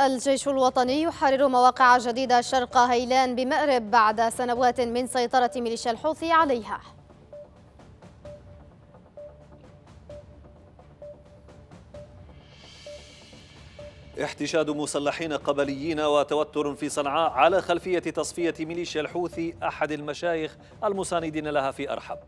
الجيش الوطني يحرر مواقع جديدة شرق هيلان بمأرب بعد سنوات من سيطرة ميليشيا الحوثي عليها احتشاد مسلحين قبليين وتوتر في صنعاء على خلفية تصفية ميليشيا الحوثي أحد المشايخ المساندين لها في أرحب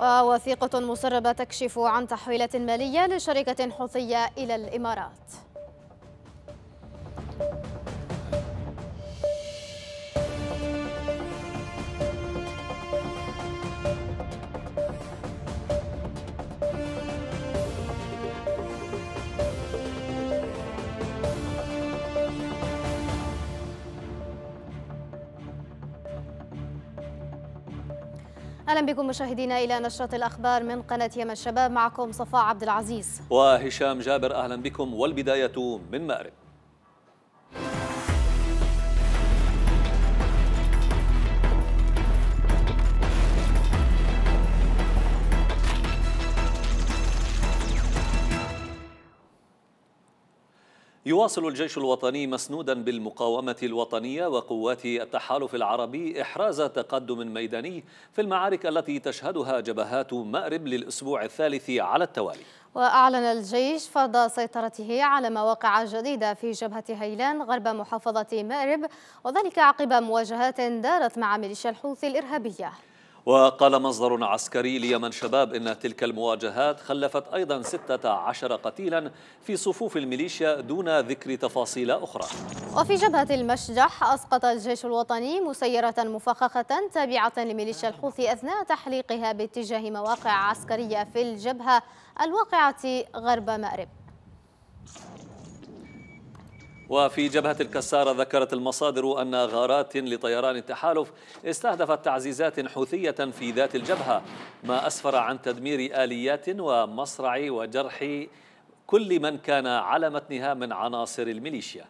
ووثيقة مسربة تكشف عن تحويلات مالية لشركة حوثية إلى الإمارات اهلا بكم مشاهدينا الى نشره الاخبار من قناه يم الشباب معكم صفاء عبد العزيز وهشام جابر اهلا بكم والبدايه من مأرب يواصل الجيش الوطني مسنودا بالمقاومة الوطنية وقوات التحالف العربي إحراز تقدم ميداني في المعارك التي تشهدها جبهات مأرب للأسبوع الثالث على التوالي وأعلن الجيش فرض سيطرته على مواقع جديدة في جبهة هيلان غرب محافظة مأرب وذلك عقب مواجهات دارت مع ميليشيا الحوثي الإرهابية وقال مصدر عسكري ليمن شباب إن تلك المواجهات خلفت أيضا 16 قتيلا في صفوف الميليشيا دون ذكر تفاصيل أخرى وفي جبهة المشجح أسقط الجيش الوطني مسيرة مفخخة تابعة لميليشيا الحوثي أثناء تحليقها باتجاه مواقع عسكرية في الجبهة الواقعة غرب مأرب وفي جبهة الكسارة ذكرت المصادر أن غارات لطيران التحالف استهدفت تعزيزات حوثية في ذات الجبهة ما أسفر عن تدمير آليات ومصرع وجرح كل من كان على متنها من عناصر الميليشيا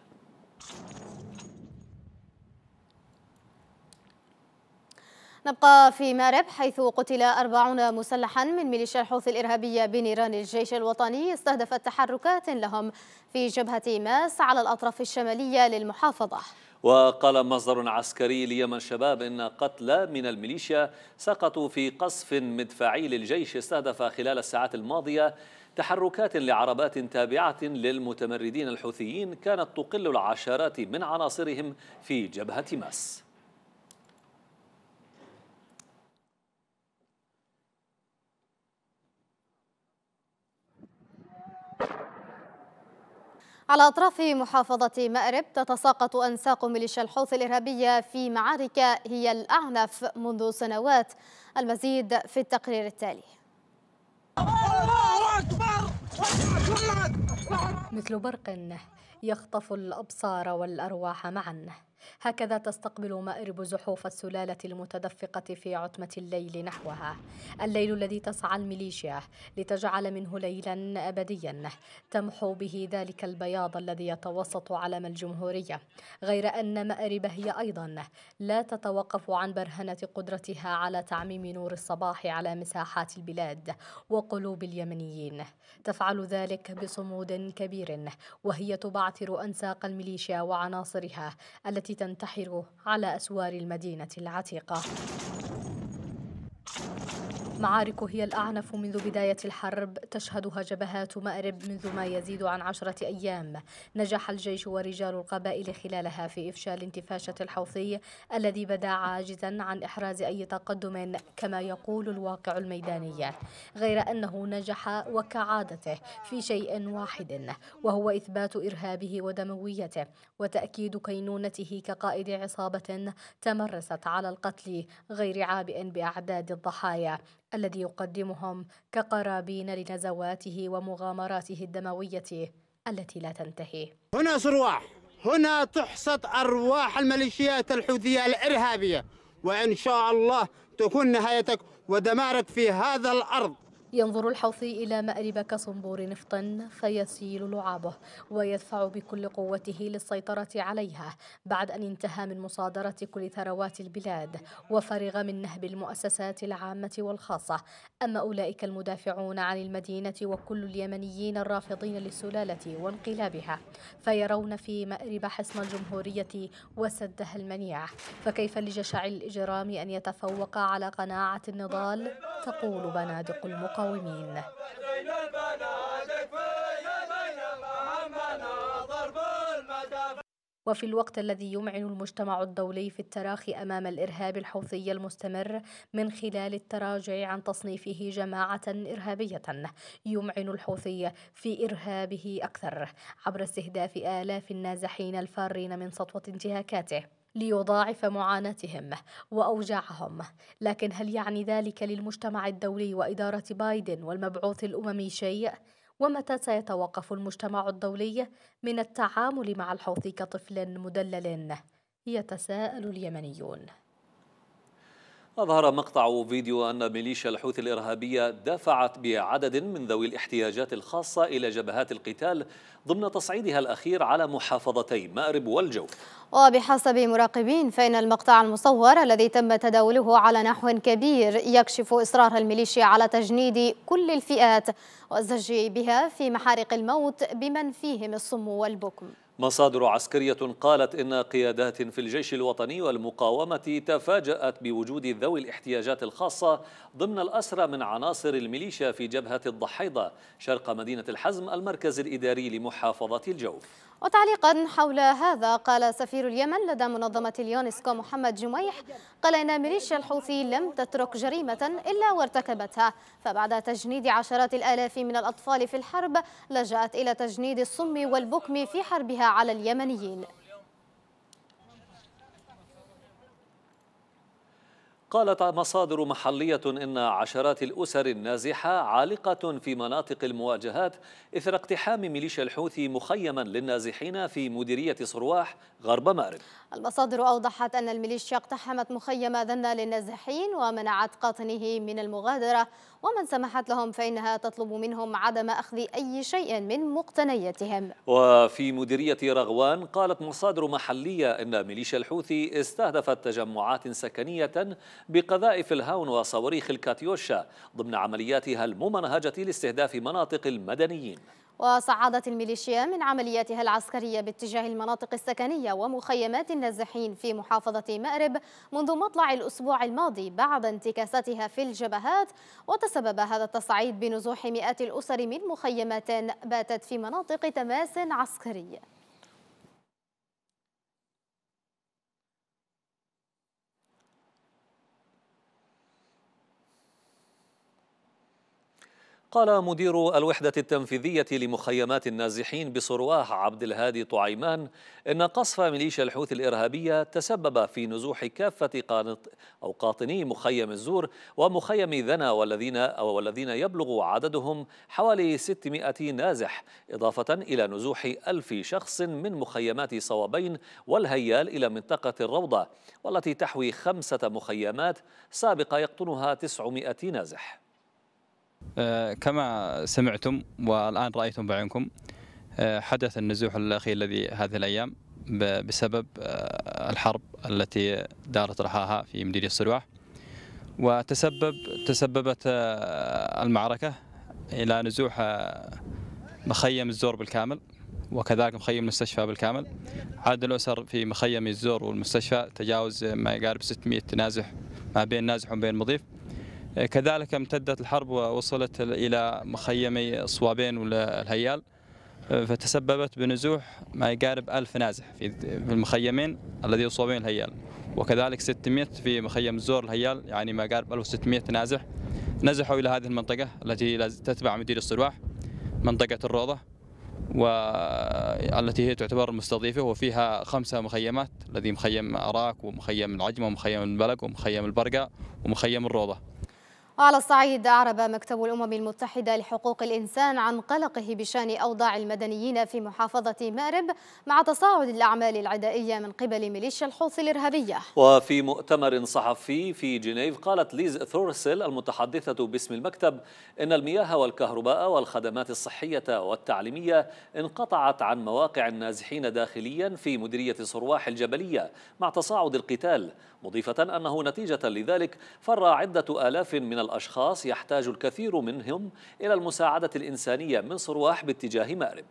نبقى في مارب حيث قتل أربعون مسلحا من ميليشيا الحوثي الإرهابية بنيران الجيش الوطني استهدفت تحركات لهم في جبهة ماس على الأطراف الشمالية للمحافظة وقال مصدر عسكري ليمن شباب إن قتلى من الميليشيا سقطوا في قصف مدفعي للجيش استهدف خلال الساعات الماضية تحركات لعربات تابعة للمتمردين الحوثيين كانت تقل العشرات من عناصرهم في جبهة ماس على أطراف محافظة مأرب تتساقط أنساق ميليشيا الحوثي الإرهابية في معارك هي الأعنف منذ سنوات المزيد في التقرير التالي مثل برق يخطف الأبصار والأرواح معا هكذا تستقبل مأرب زحوف السلالة المتدفقة في عتمة الليل نحوها الليل الذي تسعى الميليشيا لتجعل منه ليلا أبديا تمحو به ذلك البياض الذي يتوسط علم الجمهورية غير أن مأرب هي أيضا لا تتوقف عن برهنة قدرتها على تعميم نور الصباح على مساحات البلاد وقلوب اليمنيين تفعل ذلك بصمود كبير وهي تبعثر أنساق الميليشيا وعناصرها التي تنتحر على أسوار المدينة العتيقة معارك هي الأعنف منذ بداية الحرب تشهدها جبهات مأرب منذ ما يزيد عن عشرة أيام نجح الجيش ورجال القبائل خلالها في إفشال انتفاشة الحوثي الذي بدا عاجزا عن إحراز أي تقدم كما يقول الواقع الميداني غير أنه نجح وكعادته في شيء واحد وهو إثبات إرهابه ودمويته وتأكيد كينونته كقائد عصابة تمرست على القتل غير عابئ بأعداد الضحايا الذي يقدمهم كقرابين لنزواته ومغامراته الدموية التي لا تنتهي هنا صرواح هنا تحصد أرواح الميليشيات الحوثية الإرهابية وإن شاء الله تكون نهايتك ودمارك في هذا الأرض ينظر الحوثي إلى مأرب كصنبور نفط فيسيل لعابه ويدفع بكل قوته للسيطرة عليها بعد أن انتهى من مصادرة كل ثروات البلاد وفرغ من نهب المؤسسات العامة والخاصة أما أولئك المدافعون عن المدينة وكل اليمنيين الرافضين للسلالة وانقلابها فيرون في مأرب حصن الجمهورية وسدها المنيع فكيف لجشع الإجرام أن يتفوق على قناعة النضال تقول بنادق المقاومة المقاومين وفي الوقت الذي يمعن المجتمع الدولي في التراخي أمام الإرهاب الحوثي المستمر من خلال التراجع عن تصنيفه جماعة إرهابية يمعن الحوثي في إرهابه أكثر عبر استهداف آلاف النازحين الفارين من سطوة انتهاكاته ليضاعف معاناتهم واوجاعهم لكن هل يعني ذلك للمجتمع الدولي واداره بايدن والمبعوث الاممي شيء ومتى سيتوقف المجتمع الدولي من التعامل مع الحوثي كطفل مدلل يتساءل اليمنيون أظهر مقطع فيديو أن ميليشيا الحوثي الإرهابية دفعت بعدد من ذوي الاحتياجات الخاصة إلى جبهات القتال ضمن تصعيدها الأخير على محافظتي مأرب والجوف وبحسب مراقبين فإن المقطع المصور الذي تم تداوله على نحو كبير يكشف إصرار الميليشيا على تجنيد كل الفئات والزج بها في محارق الموت بمن فيهم الصم والبكم مصادر عسكرية قالت إن قيادات في الجيش الوطني والمقاومة تفاجأت بوجود ذوي الاحتياجات الخاصة ضمن الأسرى من عناصر الميليشيا في جبهة الضحيضة شرق مدينة الحزم المركز الإداري لمحافظة الجوف وتعليقا حول هذا قال سفير اليمن لدى منظمة اليونسكو محمد جميح قال إن ميليشيا الحوثي لم تترك جريمة إلا وارتكبتها فبعد تجنيد عشرات الآلاف من الأطفال في الحرب لجأت إلى تجنيد الصم والبكم في حربها على اليمنيين قالت مصادر محلية إن عشرات الأسر النازحة عالقة في مناطق المواجهات إثر اقتحام ميليشيا الحوثي مخيما للنازحين في مديرية صرواح غرب مأرب المصادر أوضحت أن الميليشيا اقتحمت مخيم ذنا للنازحين ومنعت قاطنيه من المغادرة ومن سمحت لهم فإنها تطلب منهم عدم أخذ أي شيء من مقتنياتهم وفي مديرية رغوان قالت مصادر محلية أن ميليشيا الحوثي استهدفت تجمعات سكنية بقذائف الهاون وصواريخ الكاتيوشا ضمن عملياتها الممنهجة لاستهداف مناطق المدنيين وصعدت الميليشيا من عملياتها العسكرية باتجاه المناطق السكنية ومخيمات النازحين في محافظة مأرب منذ مطلع الأسبوع الماضي بعد انتكاساتها في الجبهات وتسبب هذا التصعيد بنزوح مئات الأسر من مخيمات باتت في مناطق تماس عسكري قال مدير الوحدة التنفيذية لمخيمات النازحين بصرواه عبد الهادي طعيمان إن قصف ميليشيا الحوثي الإرهابية تسبب في نزوح كافة قانط أو قاطني مخيم الزور ومخيم ذنا والذين أو والذين يبلغ عددهم حوالي 600 نازح إضافة إلى نزوح ألف شخص من مخيمات صوابين والهيال إلى منطقة الروضة والتي تحوي خمسة مخيمات سابقة يقطنها 900 نازح آه، كما سمعتم والآن رأيتم بعينكم آه، حدث النزوح الأخير الذي هذه الأيام بسبب آه، الحرب التي دارت رحاها في مديرية السلواح وتسبب تسببت المعركة إلى نزوح مخيم الزور بالكامل وكذلك مخيم المستشفى بالكامل عدد الأسر في مخيم الزور والمستشفى تجاوز ما يقارب 600 نازح ما بين نازح وبين مضيف كذلك امتدت الحرب ووصلت إلى مخيمي صوابين والهيال فتسببت بنزوح ما يقارب ألف نازح في المخيمين الذي صوابين الهيال وكذلك 600 في مخيم الزور الهيال يعني ما يقارب 1600 نازح نزحوا إلى هذه المنطقة التي تتبع مدير الصلواح منطقة الروضة والتي هي تعتبر مستضيفة وفيها خمسة مخيمات الذي مخيم أراك ومخيم العجمة ومخيم البلق ومخيم البرقة ومخيم الروضة وعلى الصعيد أعرب مكتب الأمم المتحدة لحقوق الإنسان عن قلقه بشان أوضاع المدنيين في محافظة مأرب مع تصاعد الأعمال العدائية من قبل ميليشيا الحوثي الإرهابية وفي مؤتمر صحفي في جنيف قالت ليز ثورسل المتحدثة باسم المكتب إن المياه والكهرباء والخدمات الصحية والتعليمية انقطعت عن مواقع النازحين داخليا في مديرية صرواح الجبلية مع تصاعد القتال مضيفة أنه نتيجة لذلك فر عدة آلاف من الأشخاص يحتاج الكثير منهم إلى المساعدة الإنسانية من صرواح باتجاه مأرب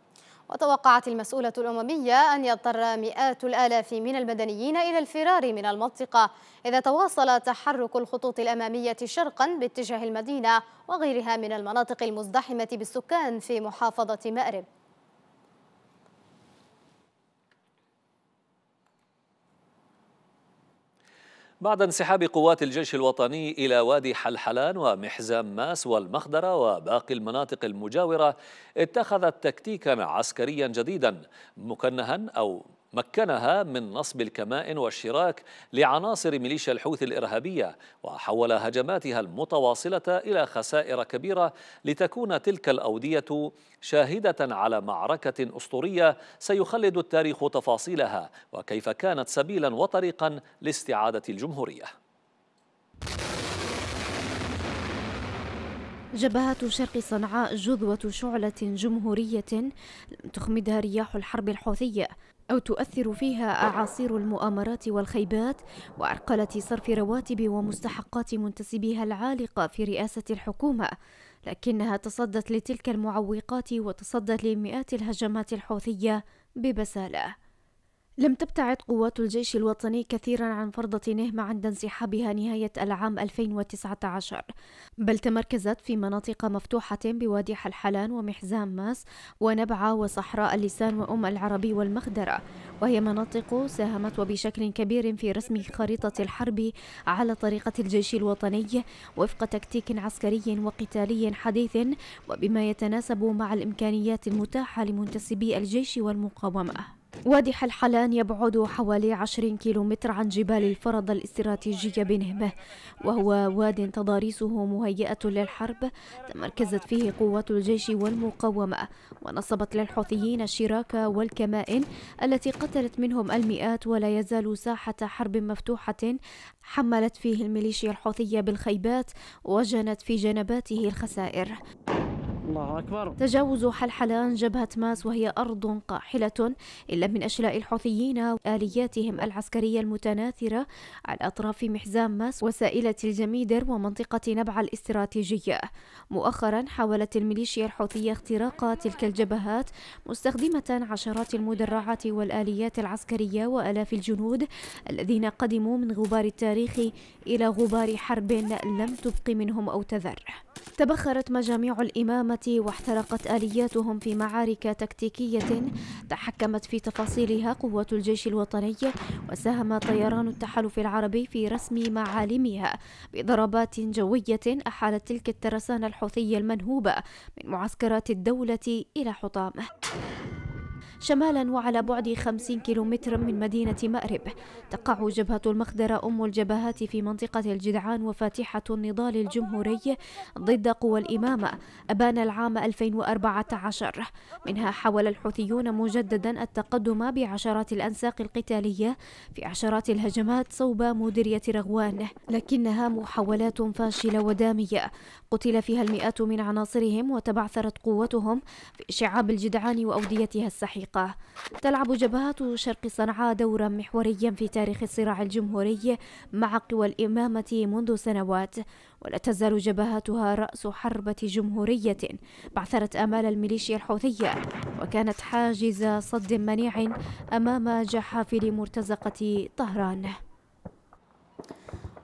وتوقعت المسؤولة الأممية أن يضطر مئات الآلاف من المدنيين إلى الفرار من المنطقة إذا تواصل تحرك الخطوط الأمامية شرقا باتجاه المدينة وغيرها من المناطق المزدحمة بالسكان في محافظة مأرب بعد انسحاب قوات الجيش الوطني إلى وادي حلحلان ومحزام ماس والمخدرة وباقي المناطق المجاورة اتخذت تكتيكا عسكريا جديدا مكنها أو مكنها من نصب الكمائن والشراك لعناصر ميليشيا الحوثي الإرهابية وحول هجماتها المتواصلة إلى خسائر كبيرة لتكون تلك الأودية شاهدة على معركة أسطورية سيخلد التاريخ تفاصيلها وكيف كانت سبيلا وطريقا لاستعادة الجمهورية جبهة شرق صنعاء جذوة شعلة جمهورية لم تخمدها رياح الحرب الحوثية أو تؤثر فيها أعاصير المؤامرات والخيبات وعرقلة صرف رواتب ومستحقات منتسبيها العالقة في رئاسة الحكومة لكنها تصدت لتلك المعوقات وتصدت لمئات الهجمات الحوثية ببسالة لم تبتعد قوات الجيش الوطني كثيرا عن فرضة نهمة عند انسحابها نهاية العام 2019 بل تمركزت في مناطق مفتوحة بوادي حلحلان ومحزام ماس ونبعة وصحراء اللسان وأم العربي والمخدرة وهي مناطق ساهمت وبشكل كبير في رسم خريطة الحرب على طريقة الجيش الوطني وفق تكتيك عسكري وقتالي حديث وبما يتناسب مع الإمكانيات المتاحة لمنتسبي الجيش والمقاومة وادي حلحلان يبعد حوالي 20 كيلومتر عن جبال الفرض الاستراتيجية بنهمة وهو واد تضاريسه مهيئة للحرب تمركزت فيه قوات الجيش والمقاومة ونصبت للحوثيين الشراك والكمائن التي قتلت منهم المئات ولا يزال ساحة حرب مفتوحة حملت فيه الميليشيا الحوثية بالخيبات وجنت في جنباته الخسائر الله أكبر تجاوز حلحلان جبهة ماس وهي أرض قاحلة إلا من أشلاء الحوثيين وآلياتهم العسكرية المتناثرة على أطراف محزام ماس وسائلة الجميدر ومنطقة نبع الاستراتيجية مؤخرا حاولت الميليشيا الحوثية اختراق تلك الجبهات مستخدمة عشرات المدرعات والآليات العسكرية وآلاف الجنود الذين قدموا من غبار التاريخ إلى غبار حرب لم تبق منهم أو تذر تبخرت مجاميع الإمامة واحترقت آلياتهم في معارك تكتيكية تحكمت في تفاصيلها قوات الجيش الوطني وساهم طيران التحالف العربي في رسم معالمها بضربات جوية أحالت تلك الترسانة الحوثية المنهوبة من معسكرات الدولة إلى حطامه شمالا وعلى بعد 50 كيلومترا من مدينة مأرب تقع جبهة المخدرة أم الجبهات في منطقة الجدعان وفاتحة النضال الجمهوري ضد قوى الإمامة أبان العام 2014 منها حاول الحوثيون مجددا التقدم بعشرات الأنساق القتالية في عشرات الهجمات صوب مديرية رغوان لكنها محاولات فاشلة ودامية قتل فيها المئات من عناصرهم وتبعثرت قوتهم في شعاب الجدعان وأوديتها السحيقة الحقيقة تلعب جبهات شرق صنعاء دورا محوريا في تاريخ الصراع الجمهوري مع قوى الإمامة منذ سنوات ولا تزال جبهاتها رأس حربة جمهورية بعثرت آمال الميليشيا الحوثية وكانت حاجز صد منيع أمام جحافل مرتزقة طهران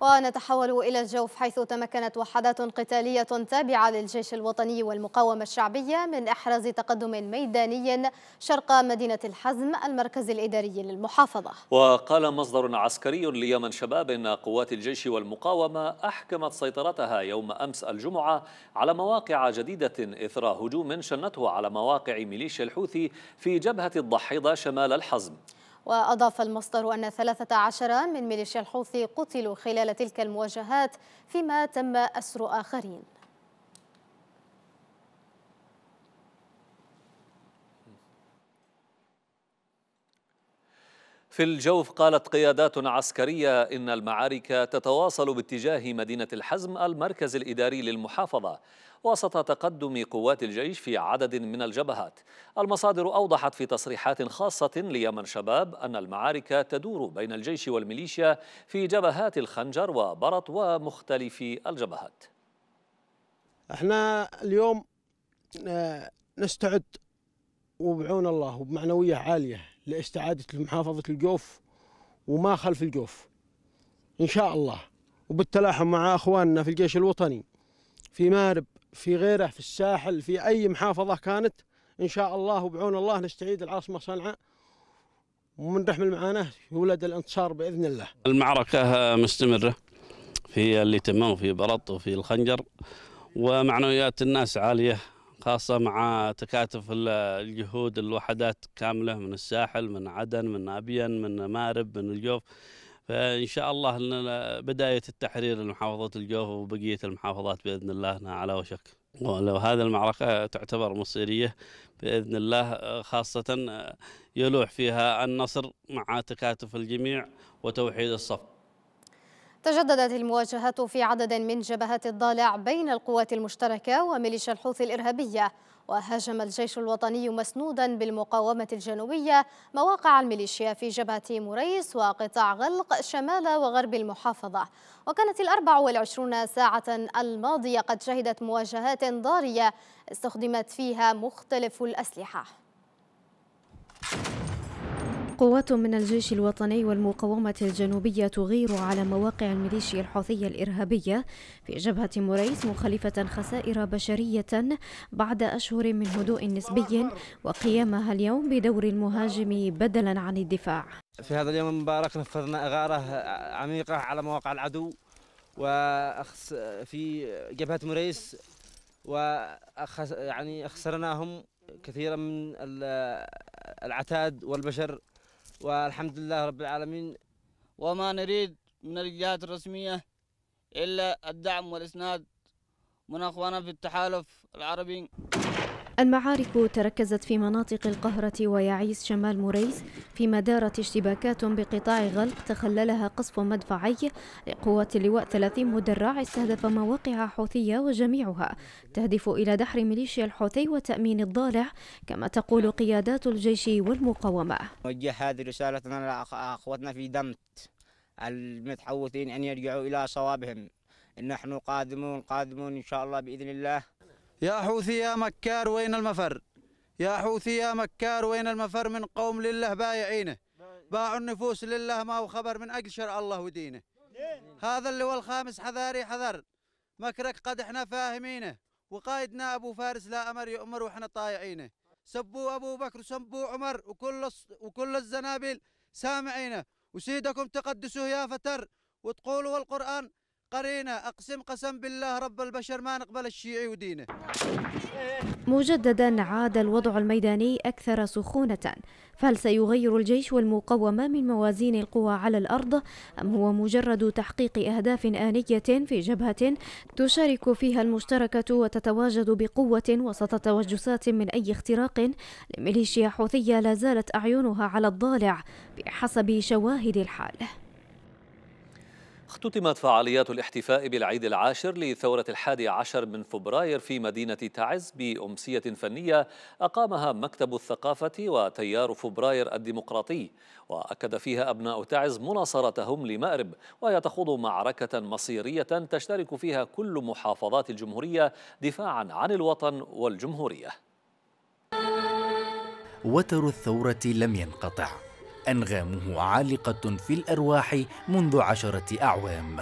ونتحول إلى الجوف حيث تمكنت وحدات قتالية تابعة للجيش الوطني والمقاومة الشعبية من إحراز تقدم ميداني شرق مدينة الحزم المركز الإداري للمحافظة وقال مصدر عسكري ليمن شباب إن قوات الجيش والمقاومة أحكمت سيطرتها يوم أمس الجمعة على مواقع جديدة إثر هجوم شنته على مواقع ميليشيا الحوثي في جبهة الضحيضة شمال الحزم وأضاف المصدر أن 13 من ميليشيا الحوثي قتلوا خلال تلك المواجهات فيما تم أسر آخرين في الجوف قالت قيادات عسكرية إن المعارك تتواصل باتجاه مدينة الحزم المركز الإداري للمحافظة وسط تقدم قوات الجيش في عدد من الجبهات المصادر أوضحت في تصريحات خاصة ليمن شباب أن المعارك تدور بين الجيش والميليشيا في جبهات الخنجر وبرط ومختلف الجبهات احنا اليوم آه، نستعد وبعون الله وبمعنوية عالية لاستعادة محافظة الجوف وما خلف الجوف إن شاء الله وبالتلاحم مع أخواننا في الجيش الوطني في مارب في غيره في الساحل في أي محافظة كانت إن شاء الله وبعون الله نستعيد العاصمة صنعاء ومن رحم المعاناة يولد الانتصار بإذن الله المعركة مستمرة في اللي تمام في برط وفي الخنجر ومعنويات الناس عالية خاصة مع تكاتف الجهود الوحدات كاملة من الساحل من عدن من أبين من مارب من الجوف فإن شاء الله بداية التحرير لمحافظة الجوف وبقية المحافظات بإذن الله أنها على وشك وهذا المعركة تعتبر مصيرية بإذن الله خاصة يلوح فيها النصر مع تكاتف الجميع وتوحيد الصف تجددت المواجهات في عدد من جبهات الضالع بين القوات المشتركة وميليشيا الحوثي الإرهابية وهاجم الجيش الوطني مسنودا بالمقاومة الجنوبية مواقع الميليشيا في جبهة مريس وقطاع غلق شمال وغرب المحافظة وكانت الأربع والعشرون ساعة الماضية قد شهدت مواجهات ضارية استخدمت فيها مختلف الأسلحة قوات من الجيش الوطني والمقاومة الجنوبية تغير على مواقع الميليشيا الحوثية الإرهابية في جبهة مريس مخلفة خسائر بشرية بعد أشهر من هدوء نسبي وقيامها اليوم بدور المهاجم بدلا عن الدفاع في هذا اليوم المبارك نفذنا إغارة عميقة على مواقع العدو وفي جبهة مريس وخسرناهم يعني كثيرا من العتاد والبشر والحمد لله رب العالمين وما نريد من الجهات الرسمية إلا الدعم والإسناد من أخوانا في التحالف العربي المعارك تركزت في مناطق القهرة ويعيس شمال موريس فيما دارت اشتباكات بقطاع غلق تخللها قصف مدفعي لقوات اللواء 30 مدرع استهدف مواقع حوثية وجميعها تهدف إلى دحر ميليشيا الحوثي وتأمين الضالع كما تقول قيادات الجيش والمقاومة وجه هذه رسالتنا لأخوتنا في دمت المتحوثين أن يرجعوا إلى صوابهم نحن قادمون قادمون إن شاء الله بإذن الله يا حوثي يا مكار وين المفر يا حوثي يا مكار وين المفر من قوم لله بايعينه باعوا النفوس لله ما هو خبر من أجل شرع الله ودينه هذا اللي هو الخامس حذاري حذر مكرك قد احنا فاهمينه وقائدنا أبو فارس لا أمر يؤمر واحنا طايعينه سبوا أبو بكر وسبوا عمر وكل وكل الزنابيل سامعينه وسيدكم تقدسوه يا فتر وتقولوا القرآن قرينا أقسم قسم بالله رب البشر ما نقبل الشيعي ودينه مجددا عاد الوضع الميداني أكثر سخونة فهل سيغير الجيش والمقاومة من موازين القوى على الأرض أم هو مجرد تحقيق أهداف آنية في جبهة تشارك فيها المشتركة وتتواجد بقوة وسط توجسات من أي اختراق لميليشيا حوثية لا زالت أعينها على الضالع بحسب شواهد الحال اختتمت فعاليات الاحتفاء بالعيد العاشر لثورة الحادي عشر من فبراير في مدينة تعز بأمسية فنية أقامها مكتب الثقافة وتيار فبراير الديمقراطي وأكد فيها أبناء تعز مناصرتهم لمأرب وهي تخوض معركة مصيرية تشترك فيها كل محافظات الجمهورية دفاعا عن الوطن والجمهورية وتر الثورة لم ينقطع أنغامه عالقة في الأرواح منذ عشرة أعوام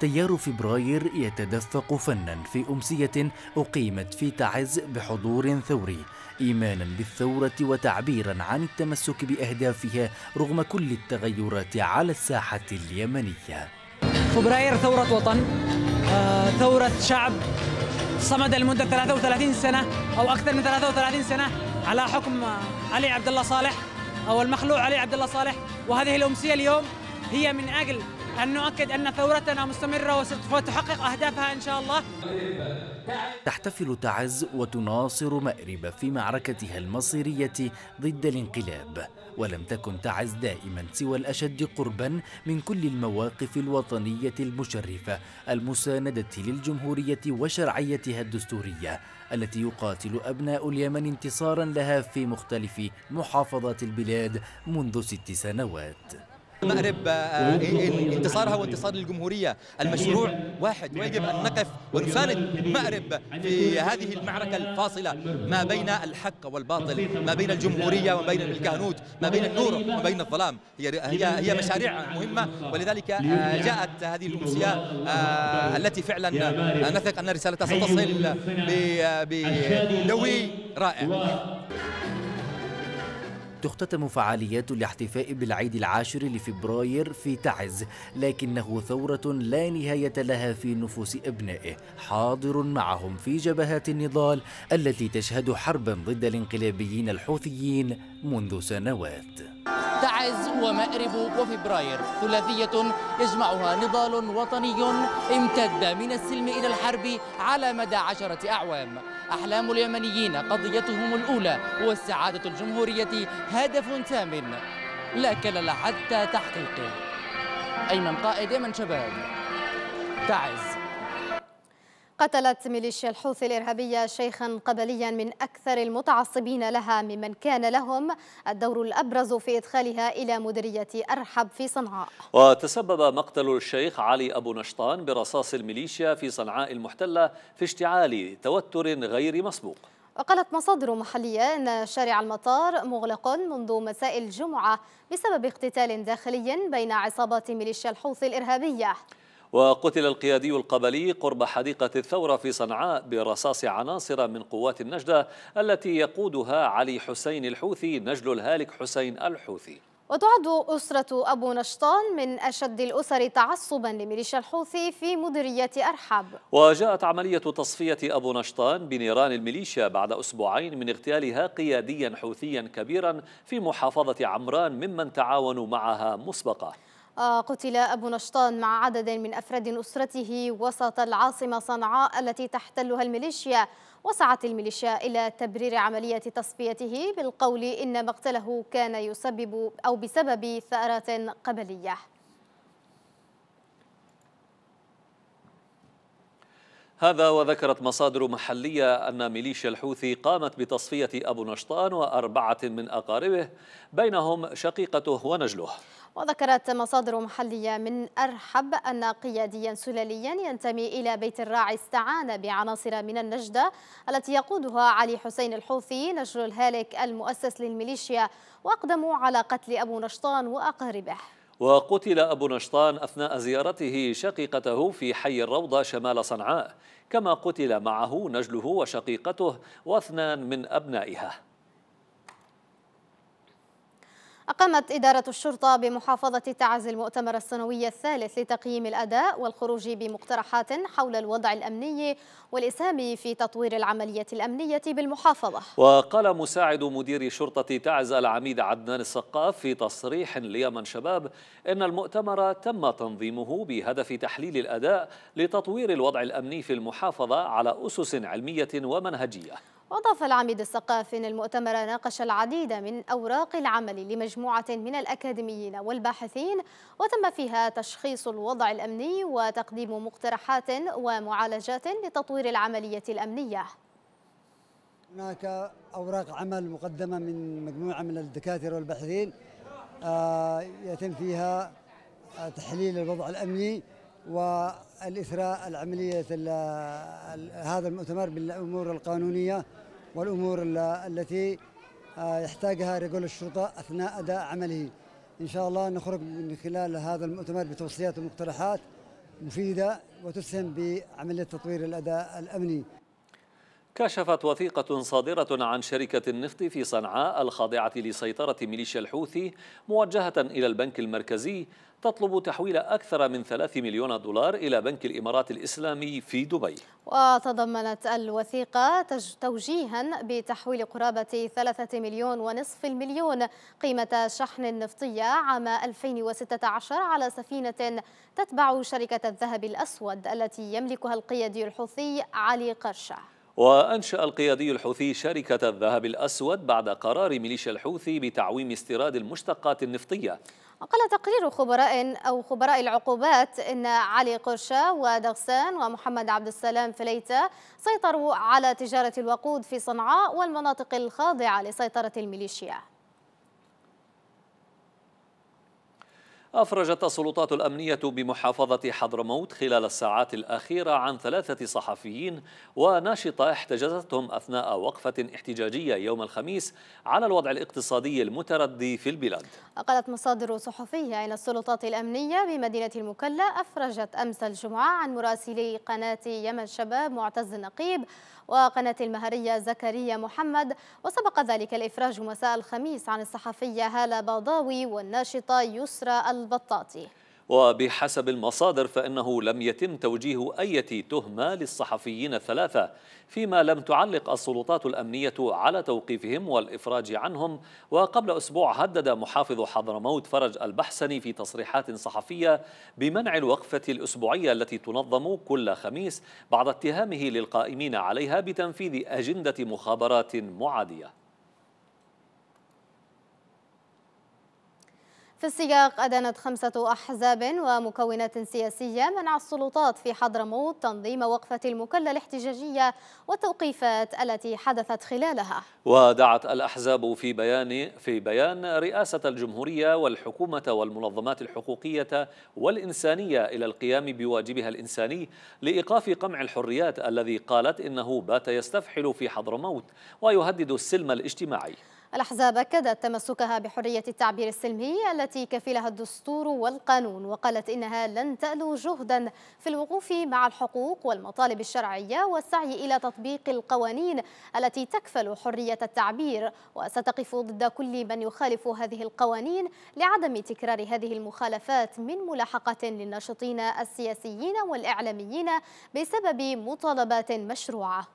تيار فبراير يتدفق فنا في أمسية أقيمت في تعز بحضور ثوري إيمانا بالثورة وتعبيرا عن التمسك بأهدافها رغم كل التغيرات على الساحة اليمنية فبراير ثورة وطن آه، ثورة شعب صمد لمدة 33 سنة أو أكثر من 33 سنة على حكم علي عبد الله صالح او المخلوع علي عبد الله صالح وهذه الامسيه اليوم هي من اجل أن نؤكد أن ثورتنا مستمرة وستحقق أهدافها إن شاء الله تحتفل تعز وتناصر مأرب في معركتها المصيرية ضد الانقلاب ولم تكن تعز دائما سوى الأشد قربا من كل المواقف الوطنية المشرفة المساندة للجمهورية وشرعيتها الدستورية التي يقاتل أبناء اليمن انتصارا لها في مختلف محافظات البلاد منذ ست سنوات مأرب آه، انتصارها وانتصار الجمهورية المشروع واحد ويجب أن نقف ونساند مأرب في هذه المعركة الفاصلة ما بين الحق والباطل ما بين الجمهورية وما بين الكهنوت ما بين النور وما بين الظلام هي هي هي مشاريع مهمة ولذلك آه، جاءت هذه الأمسية آه، التي فعلا نثق أن رسالتها ستصل بلوي رائع تختتم فعاليات الاحتفاء بالعيد العاشر لفبراير في تعز لكنه ثورة لا نهاية لها في نفوس أبنائه حاضر معهم في جبهات النضال التي تشهد حربا ضد الانقلابيين الحوثيين منذ سنوات تعز ومأرب وفبراير ثلاثية يجمعها نضال وطني امتد من السلم إلى الحرب على مدى عشرة أعوام أحلام اليمنيين قضيتهم الأولى والسعادة الجمهورية هدف ثامن لا كلل حتى تحقيقه أيمن قائد من شباب تعز قتلت ميليشيا الحوثي الإرهابية شيخا قبليا من أكثر المتعصبين لها ممن كان لهم الدور الأبرز في إدخالها إلى مديرية أرحب في صنعاء وتسبب مقتل الشيخ علي أبو نشطان برصاص الميليشيا في صنعاء المحتلة في اشتعال توتر غير مسبوق وقالت مصادر محلية أن شارع المطار مغلق منذ مساء الجمعة بسبب اقتتال داخلي بين عصابات ميليشيا الحوثي الإرهابية وقتل القيادي القبلي قرب حديقة الثورة في صنعاء برصاص عناصر من قوات النجدة التي يقودها علي حسين الحوثي نجل الهالك حسين الحوثي وتعد أسرة أبو نشطان من أشد الأسر تعصبا لميليشيا الحوثي في مديرية أرحب وجاءت عملية تصفية أبو نشطان بنيران الميليشيا بعد أسبوعين من اغتيالها قياديا حوثيا كبيرا في محافظة عمران ممن تعاونوا معها مسبقا آه، قتل أبو نشطان مع عدد من أفراد أسرته وسط العاصمة صنعاء التي تحتلها الميليشيا وسعت الميليشيا إلى تبرير عملية تصفيته بالقول إن مقتله كان يسبب أو بسبب ثأرات قبلية هذا وذكرت مصادر محلية أن ميليشيا الحوثي قامت بتصفية أبو نشطان وأربعة من أقاربه بينهم شقيقته ونجله وذكرت مصادر محلية من أرحب أن قياديا سلاليا ينتمي إلى بيت الراعي استعان بعناصر من النجدة التي يقودها علي حسين الحوثي نجل الهالك المؤسس للميليشيا وأقدموا على قتل أبو نشطان وأقاربه وقتل أبو نشطان أثناء زيارته شقيقته في حي الروضة شمال صنعاء كما قتل معه نجله وشقيقته واثنان من أبنائها أقامت إدارة الشرطة بمحافظة تعز المؤتمر السنوي الثالث لتقييم الأداء والخروج بمقترحات حول الوضع الأمني والإسهام في تطوير العملية الأمنية بالمحافظة وقال مساعد مدير شرطة تعز العميد عدنان السقاف في تصريح ليمن شباب إن المؤتمر تم تنظيمه بهدف تحليل الأداء لتطوير الوضع الأمني في المحافظة على أسس علمية ومنهجية وأضاف العميد الثقافي أن المؤتمر ناقش العديد من أوراق العمل لمجموعة من الأكاديميين والباحثين وتم فيها تشخيص الوضع الأمني وتقديم مقترحات ومعالجات لتطوير العملية الأمنية هناك أوراق عمل مقدمة من مجموعة من الدكاترة والباحثين آه، يتم فيها آه، تحليل الوضع الأمني والإثراء العملية هذا المؤتمر بالأمور القانونية والأمور التي آه، يحتاجها رجال الشرطة أثناء أداء عمله إن شاء الله نخرج من خلال هذا المؤتمر بتوصيات ومقترحات مفيدة وتسهم بعملية تطوير الأداء الأمني كشفت وثيقة صادرة عن شركة النفط في صنعاء الخاضعة لسيطرة ميليشيا الحوثي موجهة إلى البنك المركزي تطلب تحويل أكثر من 3 مليون دولار إلى بنك الإمارات الإسلامي في دبي وتضمنت الوثيقة توجيها بتحويل قرابة 3 مليون ونصف المليون قيمة شحن نفطية عام 2016 على سفينة تتبع شركة الذهب الأسود التي يملكها القيادي الحوثي علي قرشه وأنشأ القيادي الحوثي شركة الذهب الأسود بعد قرار ميليشيا الحوثي بتعويم استيراد المشتقات النفطية وقال تقرير خبراء أو خبراء العقوبات إن علي قرشة ودغسان ومحمد عبد السلام فليتة سيطروا على تجارة الوقود في صنعاء والمناطق الخاضعة لسيطرة الميليشيا أفرجت السلطات الأمنية بمحافظة حضرموت خلال الساعات الأخيرة عن ثلاثة صحفيين وناشطة احتجزتهم أثناء وقفة احتجاجية يوم الخميس على الوضع الاقتصادي المتردي في البلاد أقلت مصادر صحفية إلى السلطات الأمنية بمدينة المكلا أفرجت أمس الجمعة عن مراسلي قناة يمن شباب معتز النقيب وقناة المهرية زكريا محمد وسبق ذلك الإفراج مساء الخميس عن الصحفية هالة باضاوي والناشطة يسرى البطاطي وبحسب المصادر فإنه لم يتم توجيه أي تهمة للصحفيين الثلاثة فيما لم تعلق السلطات الأمنية على توقيفهم والإفراج عنهم وقبل أسبوع هدد محافظ حضرموت فرج البحسني في تصريحات صحفية بمنع الوقفة الأسبوعية التي تنظم كل خميس بعد اتهامه للقائمين عليها بتنفيذ أجندة مخابرات معادية في السياق أدانت خمسة أحزاب ومكونات سياسية منع السلطات في حضرموت تنظيم وقفة المكلة الاحتجاجية والتوقيفات التي حدثت خلالها ودعت الأحزاب في بيان في بيان رئاسة الجمهورية والحكومة والمنظمات الحقوقية والإنسانية إلى القيام بواجبها الإنساني لإيقاف قمع الحريات الذي قالت إنه بات يستفحل في حضرموت ويهدد السلم الاجتماعي الأحزاب أكدت تمسكها بحرية التعبير السلمي التي كفلها الدستور والقانون وقالت إنها لن تألو جهدا في الوقوف مع الحقوق والمطالب الشرعية والسعي إلى تطبيق القوانين التي تكفل حرية التعبير وستقف ضد كل من يخالف هذه القوانين لعدم تكرار هذه المخالفات من ملاحقة للناشطين السياسيين والإعلاميين بسبب مطالبات مشروعة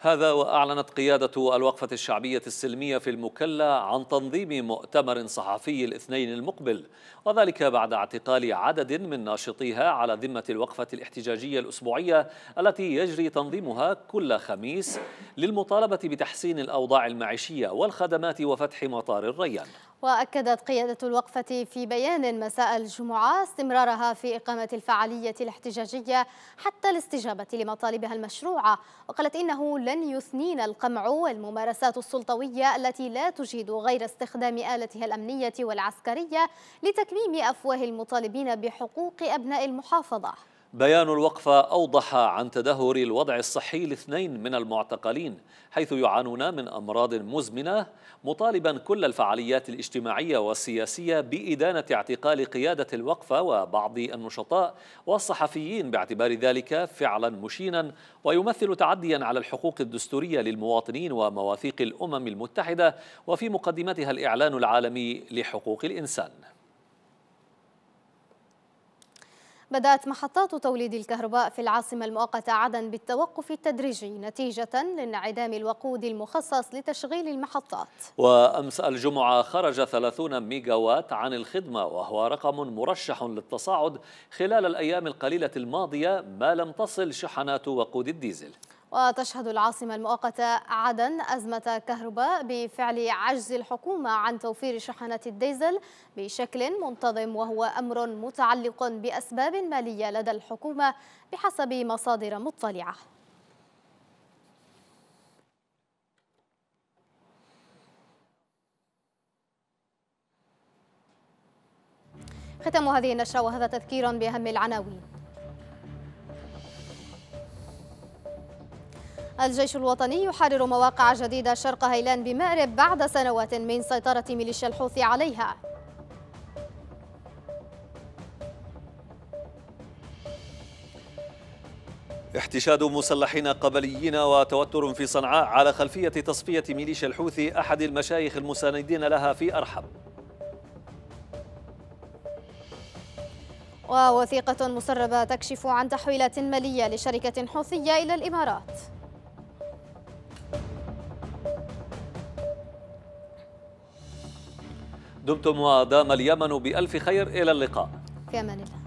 هذا وأعلنت قيادة الوقفة الشعبية السلمية في المكلا عن تنظيم مؤتمر صحفي الاثنين المقبل وذلك بعد اعتقال عدد من ناشطيها على ذمة الوقفة الاحتجاجية الأسبوعية التي يجري تنظيمها كل خميس للمطالبة بتحسين الأوضاع المعيشية والخدمات وفتح مطار الريان وأكدت قيادة الوقفة في بيان مساء الجمعة استمرارها في إقامة الفعالية الاحتجاجية حتى الاستجابة لمطالبها المشروعة وقالت إنه لن يثنينا القمع والممارسات السلطوية التي لا تجيد غير استخدام آلتها الأمنية والعسكرية لتكميم أفواه المطالبين بحقوق أبناء المحافظة بيان الوقفة أوضح عن تدهور الوضع الصحي لاثنين من المعتقلين حيث يعانون من أمراض مزمنة مطالبا كل الفعاليات الاجتماعية والسياسية بإدانة اعتقال قيادة الوقفة وبعض النشطاء والصحفيين باعتبار ذلك فعلا مشينا ويمثل تعديا على الحقوق الدستورية للمواطنين ومواثيق الأمم المتحدة وفي مقدمتها الإعلان العالمي لحقوق الإنسان بدأت محطات توليد الكهرباء في العاصمة المؤقتة عدن بالتوقف التدريجي نتيجة لانعدام الوقود المخصص لتشغيل المحطات وأمس الجمعة خرج 30 ميجاوات عن الخدمة وهو رقم مرشح للتصاعد خلال الأيام القليلة الماضية ما لم تصل شحنات وقود الديزل وتشهد العاصمة المؤقتة عدن أزمة كهرباء بفعل عجز الحكومة عن توفير شحنات الديزل بشكل منتظم وهو أمر متعلق بأسباب مالية لدى الحكومة بحسب مصادر مطلعة ختام هذه النشرة وهذا تذكير بأهم العناوين الجيش الوطني يحرر مواقع جديدة شرق هيلان بمأرب بعد سنوات من سيطرة ميليشيا الحوثي عليها احتشاد مسلحين قبليين وتوتر في صنعاء على خلفية تصفية ميليشيا الحوثي أحد المشايخ المساندين لها في أرحب ووثيقة مسربة تكشف عن تحويلات مالية لشركة حوثية إلى الإمارات دمتم ودام اليمن بألف خير إلى اللقاء في أمان الله